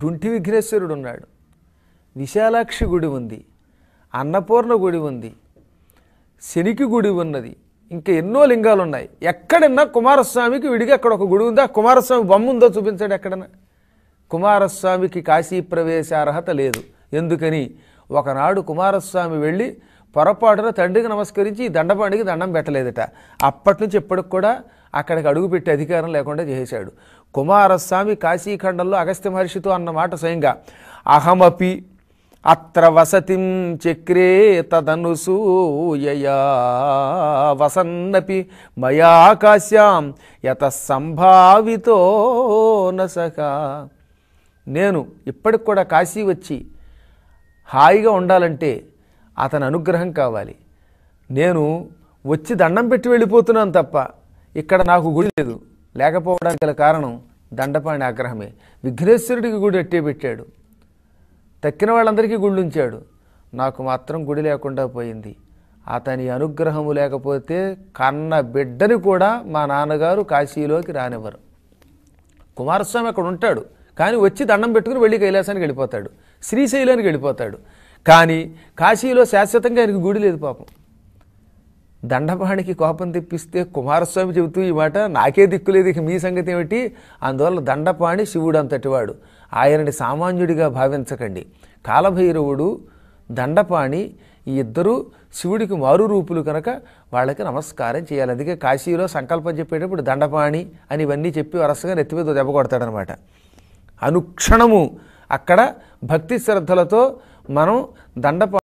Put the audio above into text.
డుంటి విఘ్నేశ్వరుడు ఉన్నాడు విశాలాక్షి గుడి ఉంది అన్నపూర్ణ గుడి ఉంది శనికి గుడి ఉన్నది ఇంకా ఎన్నో లింగాలు ఉన్నాయి ఎక్కడన్నా కుమారస్వామికి విడిగా అక్కడ ఒక గుడి ఉందా కుమారస్వామి బొమ్మ ఉందో చూపించాడు ఎక్కడన్నా కుమారస్వామికి కాశీ ప్రవేశ అర్హత లేదు ఎందుకని ఒకనాడు కుమారస్వామి వెళ్ళి పొరపాటున తండ్రికి నమస్కరించి దండపాండికి దండం పెట్టలేదట అప్పటి నుంచి ఎప్పటికి కూడా అక్కడికి అడుగుపెట్టే అధికారం లేకుండా చేశాడు కుమారస్వామి కాశీఖండంలో అగస్త్య మహర్షితో అన్నమాట స్వయంగా అహమపి అత్ర వసతిం చక్రే తదనుసూయయా వసన్నపి మయాకాశ్యాం యత సంభావితో నసక నేను ఇప్పటికి కూడా కాశీ వచ్చి హాయిగా ఉండాలంటే అతని అనుగ్రహం కావాలి నేను వచ్చి దండం పెట్టి వెళ్ళిపోతున్నాను తప్ప ఇక్కడ నాకు గుడి లేదు లేకపోవడానికి గల కారణం దండపాణి ఆగ్రహమే విఘ్నేశ్వరుడికి గుడి ఎట్టే పెట్టాడు తక్కిన వాళ్ళందరికీ గుళ్ళుంచాడు నాకు మాత్రం గుడి లేకుండా పోయింది అతని అనుగ్రహము లేకపోతే కన్న బిడ్డని కూడా మా నాన్నగారు కాశీలోకి రానివ్వరు కుమారస్వామి అక్కడ ఉంటాడు కానీ వచ్చి దండం పెట్టుకుని వెళ్ళి కైలాసానికి వెళ్ళిపోతాడు శ్రీశైలానికి వెళ్ళిపోతాడు కానీ కాశీలో శాశ్వతంగా ఆయనకు గుడి లేదు పాపం దండపాణికి కోపం తెప్పిస్తే కుమారస్వామి చెబుతూ ఈ మాట నాకే దిక్కులేదు ఇక మీ సంగతి ఏమిటి అందువల్ల దండపాణి శివుడు అంతటివాడు ఆయనని సామాన్యుడిగా భావించకండి కాలభైరవుడు దండపాణి ఈ ఇద్దరు శివుడికి మారు రూపులు కనుక వాళ్ళకి నమస్కారం చేయాలి అందుకే కాశీలో సంకల్పం చెప్పేటప్పుడు దండపాణి అని ఇవన్నీ చెప్పి వరసగా నెత్తిమీద దెబ్బ కొడతాడనమాట అనుక్షణము అక్కడ భక్తి శ్రద్ధలతో మనం దండపా